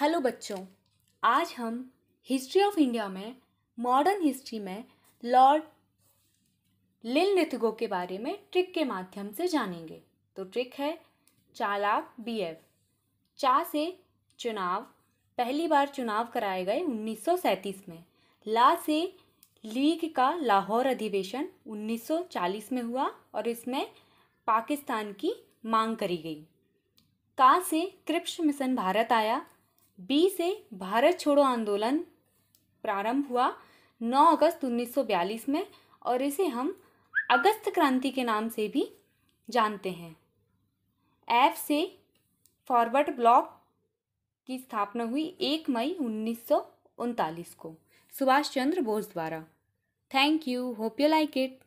hello बच्चों आज हम हिस्ट्री ऑफ इंडिया में मॉडर्न हिस्ट्री में लॉर्ड लिल नृतगो के बारे में ट्रिक के माध्यम से जानेंगे तो ट्रिक है चालाक बी एफ चा से चुनाव पहली बार चुनाव कराए गए 1937 में ला से लीग का लाहौर अधिवेशन 1940 में हुआ और इसमें पाकिस्तान की मांग करी गई का से कृप्स मिशन भारत आया बी से भारत छोड़ो आंदोलन प्रारंभ हुआ 9 अगस्त 1942 में और इसे हम अगस्त क्रांति के नाम से भी जानते हैं एफ से फॉरवर्ड ब्लॉक की स्थापना हुई 1 मई उन्नीस को सुभाष चंद्र बोस द्वारा thank you hope you like it